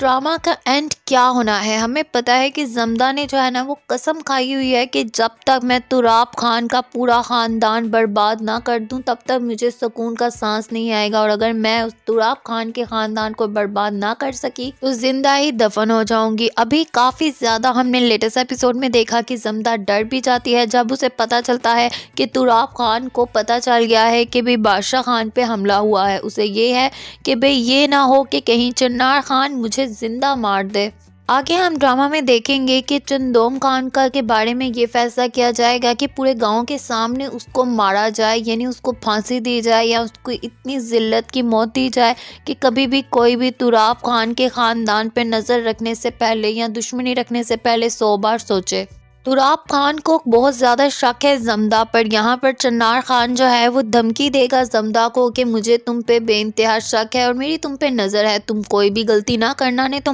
drama का and क्या होना है हमें पता है कि जमदा ने जो है ना वो कसम खाई हुई है कि जब तक मैं तुराब खान का पूरा ख़ानदान बर्बाद ना कर दूं तब तक मुझे सुकून का सांस नहीं आएगा और अगर मैं उस तुराब खान के ख़ानदान को बर्बाद ना कर सकी तो ज़िंदा ही दफन हो जाऊंगी अभी काफ़ी ज़्यादा हमने लेटेस्ट एपिसोड में देखा कि जमदा डर भी जाती है जब उसे पता चलता है कि तुराब खान को पता चल गया है कि भाई बादशाह खान पर हमला हुआ है उसे ये है कि भाई ये ना हो कि कहीं चन्नार खान मुझे जिंदा मार दे आगे हम ड्रामा में देखेंगे कि चंदोम खान का के बारे में ये फैसला किया जाएगा कि पूरे गांव के सामने उसको मारा जाए यानी उसको फांसी दी जाए या उसको इतनी जिल्लत की मौत दी जाए कि कभी भी कोई भी तुराफ़ खान के ख़ानदान पर नज़र रखने से पहले या दुश्मनी रखने से पहले सौ बार सोचे तुराब खान को बहुत ज़्यादा शक है जमदा पर यहाँ पर चन्नार खान जो है वो धमकी देगा जमदा को कि मुझे तुम पे बेानतहा शक है और मेरी तुम पे नज़र है तुम कोई भी गलती ना करना नहीं तो